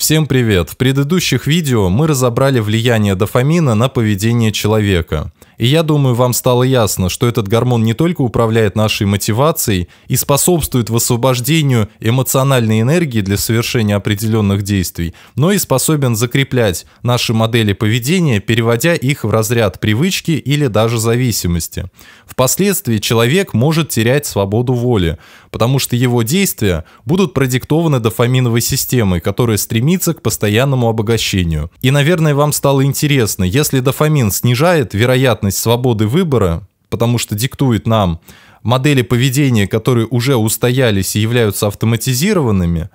Всем привет! В предыдущих видео мы разобрали влияние дофамина на поведение человека – и я думаю, вам стало ясно, что этот гормон не только управляет нашей мотивацией и способствует высвобождению эмоциональной энергии для совершения определенных действий, но и способен закреплять наши модели поведения, переводя их в разряд привычки или даже зависимости. Впоследствии человек может терять свободу воли, потому что его действия будут продиктованы дофаминовой системой, которая стремится к постоянному обогащению. И, наверное, вам стало интересно, если дофамин снижает вероятность опасность свободы выбора, потому что диктует нам модели поведения, которые уже устоялись и являются автоматизированными,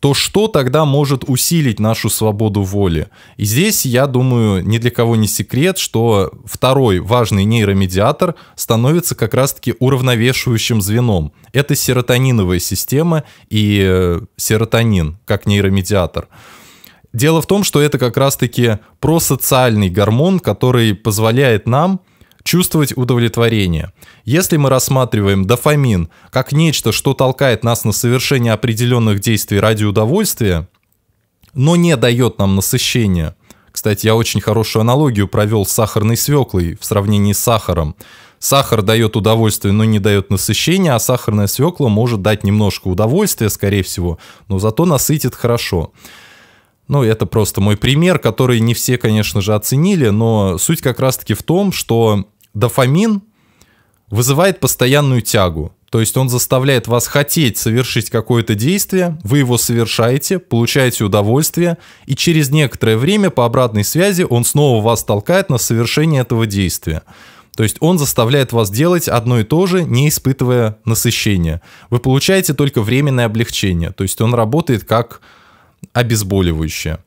то что тогда может усилить нашу свободу воли? И здесь, я думаю, ни для кого не секрет, что второй важный нейромедиатор становится как раз-таки уравновешивающим звеном. Это серотониновая система и э, серотонин как нейромедиатор. Дело в том, что это как раз-таки просоциальный гормон, который позволяет нам чувствовать удовлетворение. Если мы рассматриваем дофамин как нечто, что толкает нас на совершение определенных действий ради удовольствия, но не дает нам насыщения. Кстати, я очень хорошую аналогию провел с сахарной свеклой в сравнении с сахаром. Сахар дает удовольствие, но не дает насыщения, а сахарная свекла может дать немножко удовольствия, скорее всего, но зато насытит хорошо. Ну, это просто мой пример, который не все, конечно же, оценили, но суть как раз-таки в том, что дофамин вызывает постоянную тягу. То есть он заставляет вас хотеть совершить какое-то действие, вы его совершаете, получаете удовольствие, и через некоторое время по обратной связи он снова вас толкает на совершение этого действия. То есть он заставляет вас делать одно и то же, не испытывая насыщения. Вы получаете только временное облегчение. То есть он работает как обезболивающее.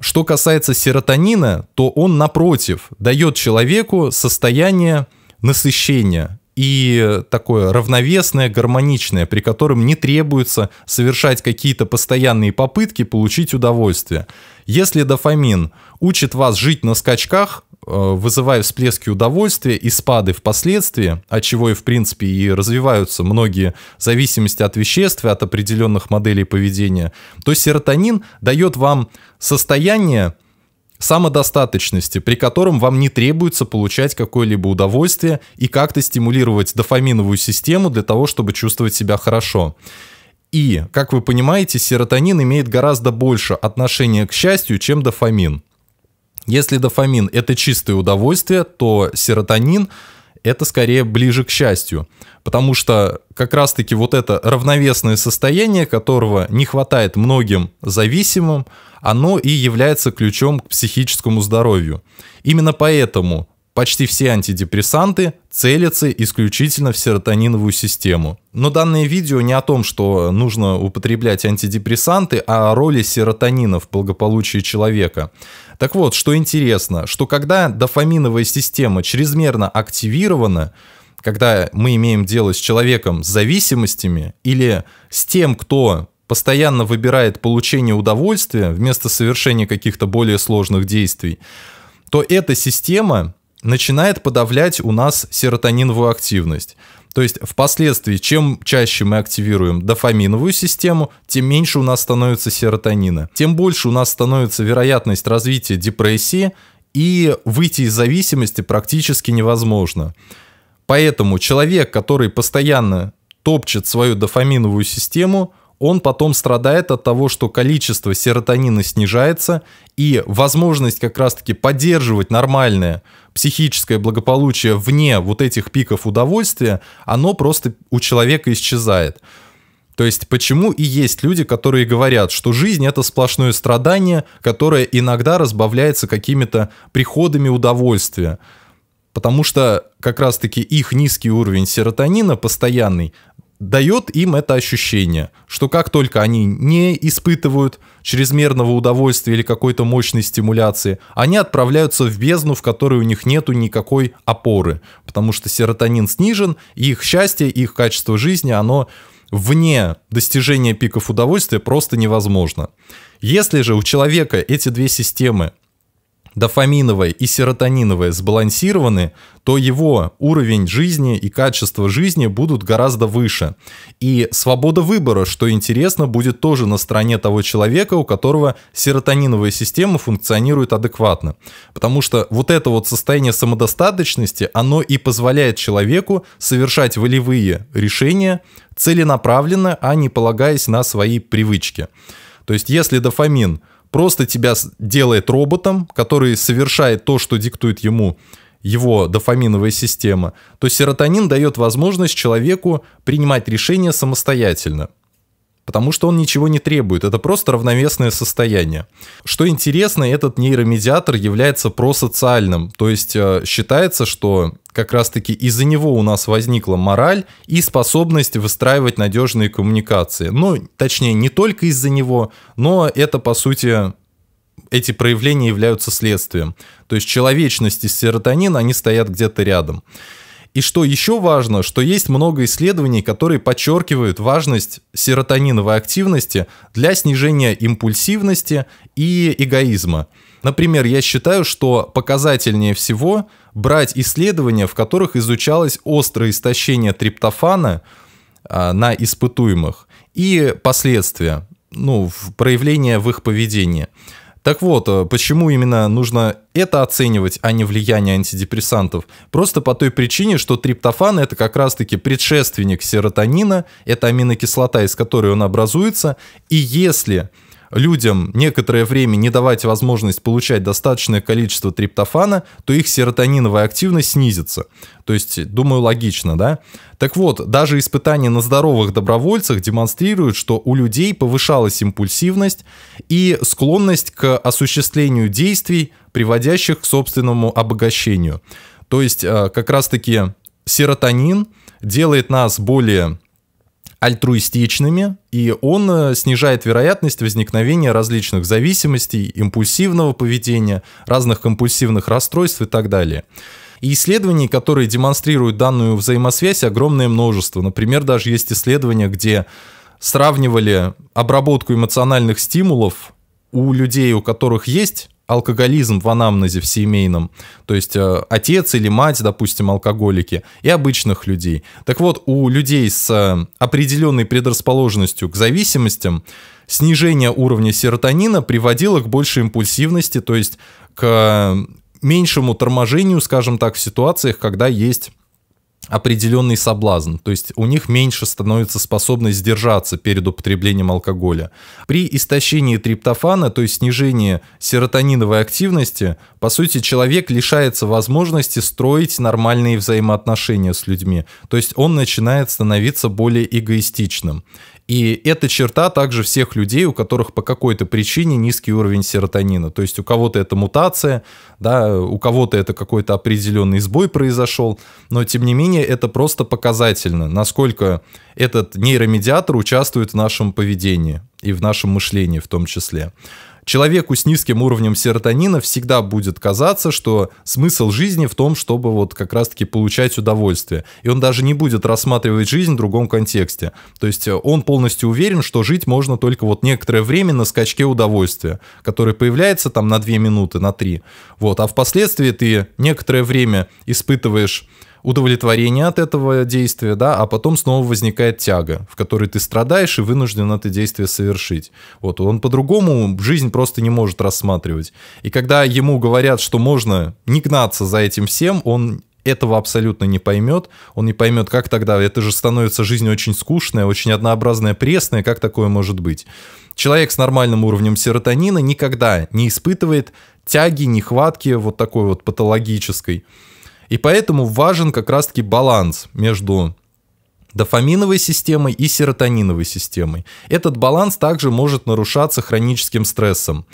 Что касается серотонина, то он, напротив, дает человеку состояние насыщения, и такое равновесное, гармоничное, при котором не требуется совершать какие-то постоянные попытки получить удовольствие. Если дофамин учит вас жить на скачках, э, вызывая всплески удовольствия и спады впоследствии, от чего и в принципе и развиваются многие зависимости от веществ и от определенных моделей поведения, то серотонин дает вам состояние, самодостаточности, при котором вам не требуется получать какое-либо удовольствие и как-то стимулировать дофаминовую систему для того, чтобы чувствовать себя хорошо. И, как вы понимаете, серотонин имеет гораздо больше отношения к счастью, чем дофамин. Если дофамин – это чистое удовольствие, то серотонин – это скорее ближе к счастью. Потому что как раз-таки вот это равновесное состояние, которого не хватает многим зависимым, оно и является ключом к психическому здоровью. Именно поэтому Почти все антидепрессанты целятся исключительно в серотониновую систему. Но данное видео не о том, что нужно употреблять антидепрессанты, а о роли серотонина в благополучии человека. Так вот, что интересно, что когда дофаминовая система чрезмерно активирована, когда мы имеем дело с человеком с зависимостями или с тем, кто постоянно выбирает получение удовольствия вместо совершения каких-то более сложных действий, то эта система начинает подавлять у нас серотониновую активность. То есть впоследствии, чем чаще мы активируем дофаминовую систему, тем меньше у нас становится серотонина, тем больше у нас становится вероятность развития депрессии, и выйти из зависимости практически невозможно. Поэтому человек, который постоянно топчет свою дофаминовую систему, он потом страдает от того, что количество серотонина снижается, и возможность как раз-таки поддерживать нормальное психическое благополучие вне вот этих пиков удовольствия, оно просто у человека исчезает. То есть почему и есть люди, которые говорят, что жизнь это сплошное страдание, которое иногда разбавляется какими-то приходами удовольствия. Потому что как раз-таки их низкий уровень серотонина постоянный дает им это ощущение, что как только они не испытывают чрезмерного удовольствия или какой-то мощной стимуляции, они отправляются в бездну, в которой у них нету никакой опоры, потому что серотонин снижен, и их счастье, их качество жизни, оно вне достижения пиков удовольствия просто невозможно. Если же у человека эти две системы дофаминовое и серотониновое сбалансированы, то его уровень жизни и качество жизни будут гораздо выше. И свобода выбора, что интересно, будет тоже на стороне того человека, у которого серотониновая система функционирует адекватно. Потому что вот это вот состояние самодостаточности, оно и позволяет человеку совершать волевые решения целенаправленно, а не полагаясь на свои привычки. То есть если дофамин просто тебя делает роботом, который совершает то, что диктует ему его дофаминовая система, то серотонин дает возможность человеку принимать решения самостоятельно потому что он ничего не требует, это просто равновесное состояние. Что интересно, этот нейромедиатор является просоциальным, то есть э, считается, что как раз-таки из-за него у нас возникла мораль и способность выстраивать надежные коммуникации. Ну, точнее, не только из-за него, но это, по сути, эти проявления являются следствием. То есть человечность и серотонин, они стоят где-то рядом. И что еще важно, что есть много исследований, которые подчеркивают важность серотониновой активности для снижения импульсивности и эгоизма. Например, я считаю, что показательнее всего брать исследования, в которых изучалось острое истощение триптофана а, на испытуемых и последствия, ну, проявления в их поведении. Так вот, э, почему именно нужно это оценивать, а не влияние антидепрессантов? Просто по той причине, что триптофан это как раз-таки предшественник серотонина, это аминокислота, из которой он образуется, и если людям некоторое время не давать возможность получать достаточное количество триптофана, то их серотониновая активность снизится. То есть, думаю, логично, да? Так вот, даже испытания на здоровых добровольцах демонстрируют, что у людей повышалась импульсивность и склонность к осуществлению действий, приводящих к собственному обогащению. То есть, э, как раз-таки серотонин делает нас более альтруистичными, и он э, снижает вероятность возникновения различных зависимостей, импульсивного поведения, разных компульсивных расстройств и так далее. И исследований, которые демонстрируют данную взаимосвязь, огромное множество. Например, даже есть исследования, где сравнивали обработку эмоциональных стимулов у людей, у которых есть алкоголизм в анамнезе в семейном, то есть э, отец или мать, допустим, алкоголики, и обычных людей. Так вот, у людей с э, определенной предрасположенностью к зависимостям снижение уровня серотонина приводило к большей импульсивности, то есть к э, меньшему торможению, скажем так, в ситуациях, когда есть определенный соблазн, то есть у них меньше становится способность сдержаться перед употреблением алкоголя. При истощении триптофана, то есть снижении серотониновой активности, по сути, человек лишается возможности строить нормальные взаимоотношения с людьми, то есть он начинает становиться более эгоистичным. И эта черта также всех людей, у которых по какой-то причине низкий уровень серотонина. То есть у кого-то это мутация, да, у кого-то это какой-то определенный сбой произошел, но тем не менее это просто показательно, насколько этот нейромедиатор участвует в нашем поведении и в нашем мышлении в том числе человеку с низким уровнем серотонина всегда будет казаться, что смысл жизни в том, чтобы вот как раз-таки получать удовольствие. И он даже не будет рассматривать жизнь в другом контексте. То есть э, он полностью уверен, что жить можно только вот некоторое время на скачке удовольствия, который появляется там на 2 минуты, на 3. Вот. А впоследствии ты некоторое время испытываешь удовлетворение от этого действия, да, а потом снова возникает тяга, в которой ты страдаешь и вынужден это действие совершить. Вот он по-другому жизнь просто не может рассматривать. И когда ему говорят, что можно не гнаться за этим всем, он этого абсолютно не поймет. Он не поймет, как тогда. Это же становится жизнь очень скучная, очень однообразная, пресная. Как такое может быть? Человек с нормальным уровнем серотонина никогда не испытывает тяги, нехватки вот такой вот патологической. И поэтому важен как раз-таки баланс между дофаминовой системой и серотониновой системой. Этот баланс также может нарушаться хроническим стрессом.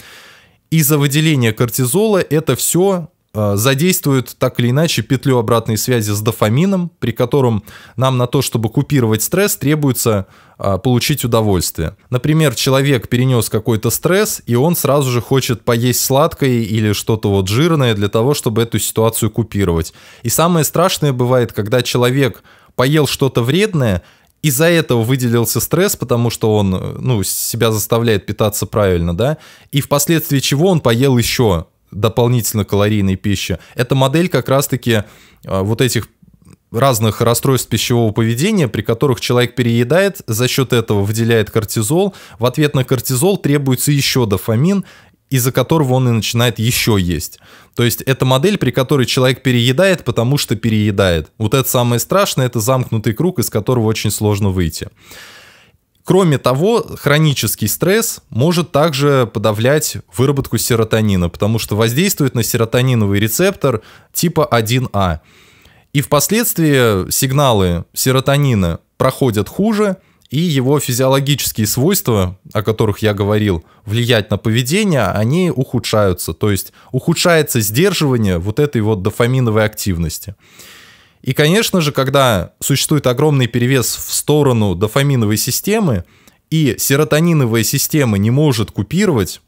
Из-за выделения кортизола это все Э, задействует так или иначе петлю обратной связи с дофамином, при котором нам на то, чтобы купировать стресс, требуется э, получить удовольствие. Например, человек перенес какой-то стресс, и он сразу же хочет поесть сладкое или что-то вот жирное для того, чтобы эту ситуацию купировать. И самое страшное бывает, когда человек поел что-то вредное, из-за этого выделился стресс, потому что он, э, ну, себя заставляет питаться правильно, да, и впоследствии чего он поел еще дополнительно калорийной пищи. Это модель как раз-таки а, вот этих разных расстройств пищевого поведения, при которых человек переедает, за счет этого выделяет кортизол, в ответ на кортизол требуется еще дофамин, из-за которого он и начинает еще есть. То есть это модель, при которой человек переедает, потому что переедает. Вот это самое страшное, это замкнутый круг, из которого очень сложно выйти. Кроме того, хронический стресс может также подавлять выработку серотонина, потому что воздействует на серотониновый рецептор типа 1А. И впоследствии сигналы серотонина проходят хуже, и его физиологические свойства, о которых я говорил, влиять на поведение, они ухудшаются. То есть ухудшается сдерживание вот этой вот дофаминовой активности. И, конечно же, когда существует огромный перевес в сторону дофаминовой системы, и серотониновая система не может купировать,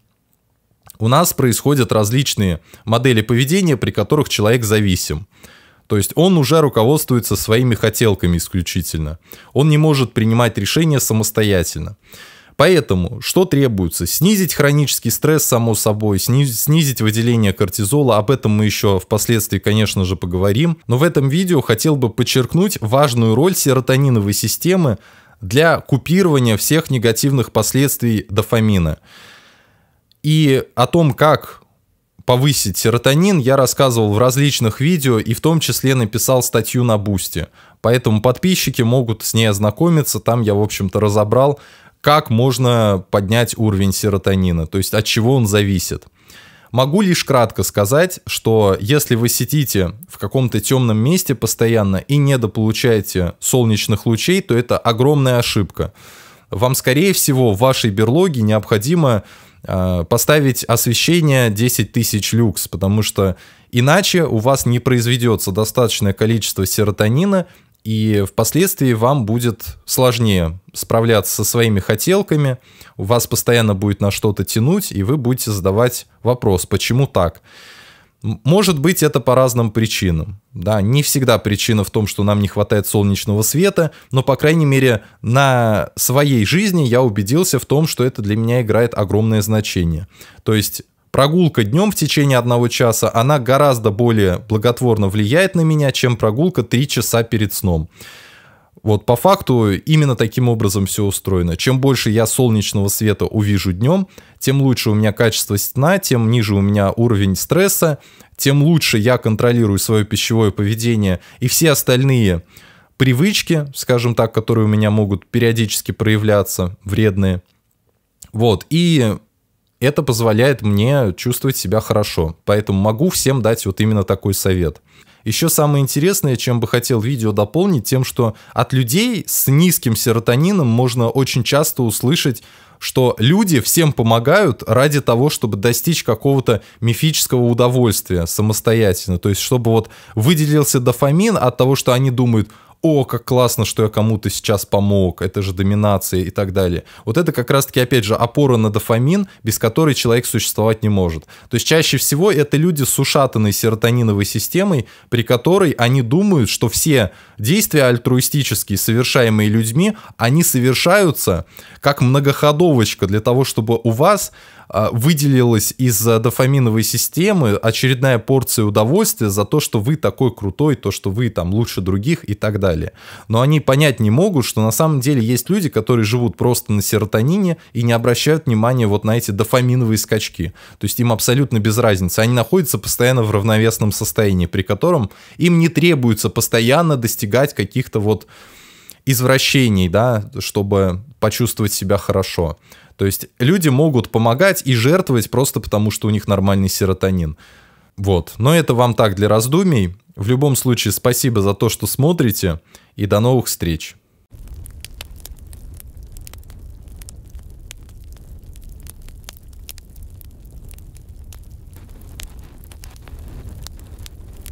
у нас происходят различные модели поведения, при которых человек зависим. То есть он уже руководствуется своими хотелками исключительно. Он не может принимать решения самостоятельно. Поэтому что требуется? Снизить хронический стресс, само собой, снизить, выделение кортизола. Об этом мы еще впоследствии, конечно же, поговорим. Но в этом видео хотел бы подчеркнуть важную роль серотониновой системы для купирования всех негативных последствий дофамина. И о том, как повысить серотонин, я рассказывал в различных видео и в том числе написал статью на Бусти. Поэтому подписчики могут с ней ознакомиться, там я, в общем-то, разобрал как можно поднять уровень серотонина, то есть от чего он зависит. Могу лишь кратко сказать, что если вы сидите в каком-то темном месте постоянно и недополучаете солнечных лучей, то это огромная ошибка. Вам, скорее всего, в вашей берлоге необходимо э, поставить освещение 10 тысяч люкс, потому что иначе у вас не произведется достаточное количество серотонина, и впоследствии вам будет сложнее справляться со своими хотелками, у вас постоянно будет на что-то тянуть, и вы будете задавать вопрос, почему так? Может быть, это по разным причинам. Да, не всегда причина в том, что нам не хватает солнечного света, но, по крайней мере, на своей жизни я убедился в том, что это для меня играет огромное значение. То есть Прогулка днем в течение одного часа, она гораздо более благотворно влияет на меня, чем прогулка три часа перед сном. Вот по факту именно таким образом все устроено. Чем больше я солнечного света увижу днем, тем лучше у меня качество сна, тем ниже у меня уровень стресса, тем лучше я контролирую свое пищевое поведение и все остальные привычки, скажем так, которые у меня могут периодически проявляться, вредные. Вот, и это позволяет мне чувствовать себя хорошо. Поэтому могу всем дать вот именно такой совет. Еще самое интересное, чем бы хотел видео дополнить, тем, что от людей с низким серотонином можно очень часто услышать, что люди всем помогают ради того, чтобы достичь какого-то мифического удовольствия самостоятельно. То есть, чтобы вот выделился дофамин от того, что они думают, о, как классно, что я кому-то сейчас помог, это же доминация и так далее. Вот это как раз-таки, опять же, опора на дофамин, без которой человек существовать не может. То есть чаще всего это люди с ушатанной серотониновой системой, при которой они думают, что все действия альтруистические, совершаемые людьми, они совершаются как многоходовочка для того, чтобы у вас а, выделилась из дофаминовой системы очередная порция удовольствия за то, что вы такой крутой, то, что вы там лучше других и так далее далее. Но они понять не могут, что на самом деле есть люди, которые живут просто на серотонине и не обращают внимания вот на эти дофаминовые скачки. То есть им абсолютно без разницы. Они находятся постоянно в равновесном состоянии, при котором им не требуется постоянно достигать каких-то вот извращений, да, чтобы почувствовать себя хорошо. То есть люди могут помогать и жертвовать просто потому, что у них нормальный серотонин. Вот. Но это вам так для раздумий. В любом случае, спасибо за то, что смотрите, и до новых встреч.